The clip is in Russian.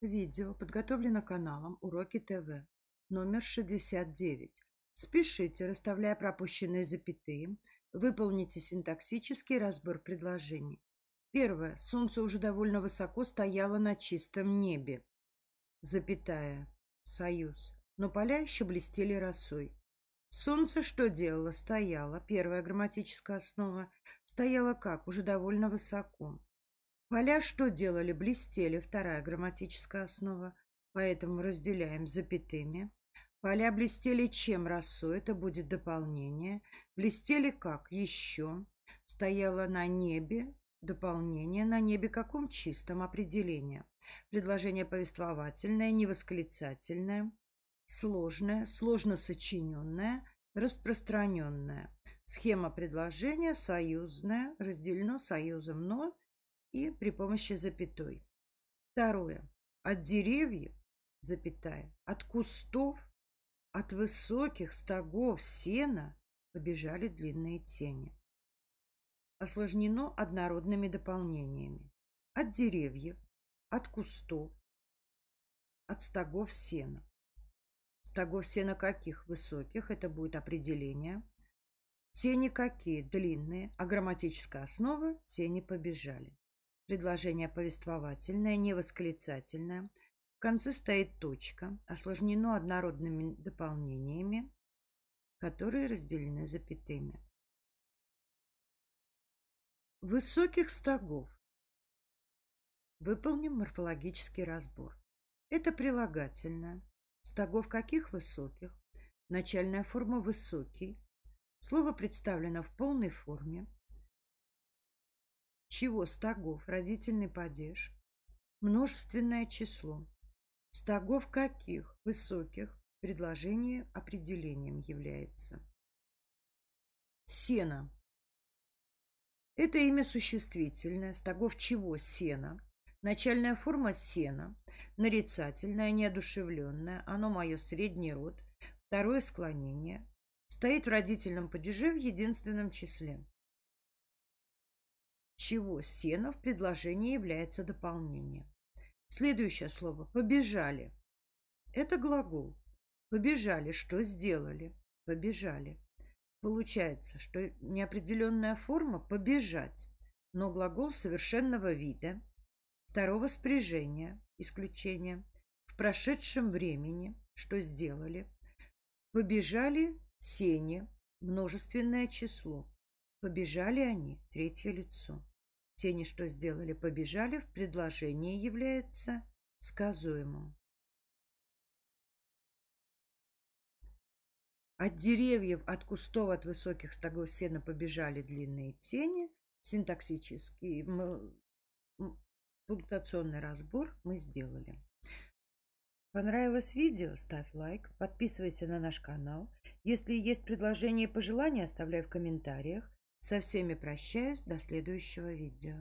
Видео подготовлено каналом Уроки ТВ, номер 69. Спешите, расставляя пропущенные запятые, выполните синтаксический разбор предложений. Первое. Солнце уже довольно высоко стояло на чистом небе. Запятая. Союз. Но поля еще блестели росой. Солнце что делало? Стояло. Первая грамматическая основа. Стояло как? Уже довольно высоко. Поля что делали? Блестели. Вторая грамматическая основа. Поэтому разделяем запятыми. Поля блестели чем росу? Это будет дополнение. Блестели как? Еще. Стояла на небе. Дополнение на небе каком чистом определении? Предложение повествовательное, невосклицательное, сложное, сложно сочиненное, распространенное. Схема предложения союзная, разделено союзом, но и при помощи запятой. Второе. От деревьев, запятая, от кустов, от высоких стогов сена побежали длинные тени. Осложнено однородными дополнениями. От деревьев, от кустов, от стогов сена. Стогов сена каких? Высоких. Это будет определение. Тени какие? Длинные. А грамматическая основа тени побежали. Предложение повествовательное, невосклицательное. В конце стоит точка, осложнено однородными дополнениями, которые разделены запятыми. Высоких стогов. Выполним морфологический разбор. Это прилагательное. Стогов каких высоких? Начальная форма «высокий». Слово представлено в полной форме. Чего стогов? Родительный падеж. Множественное число. Стогов каких? Высоких. Предложение определением является. сена Это имя существительное. Стогов чего? Сена. Начальная форма сена. Нарицательное, неодушевленное. Оно мое средний род. Второе склонение. Стоит в родительном падеже в единственном числе чего сено в предложении является дополнение. Следующее слово «побежали». Это глагол. Побежали, что сделали? Побежали. Получается, что неопределенная форма «побежать», но глагол совершенного вида, второго спряжения, исключения, в прошедшем времени, что сделали, побежали тени, множественное число, побежали они, третье лицо. Тени, что сделали, побежали, в предложении является сказуемым. От деревьев, от кустов, от высоких стогов сена побежали длинные тени. Синтаксический пунктуационный разбор мы сделали. Понравилось видео? Ставь лайк, подписывайся на наш канал. Если есть предложения и пожелания, оставляй в комментариях. Со всеми прощаюсь до следующего видео.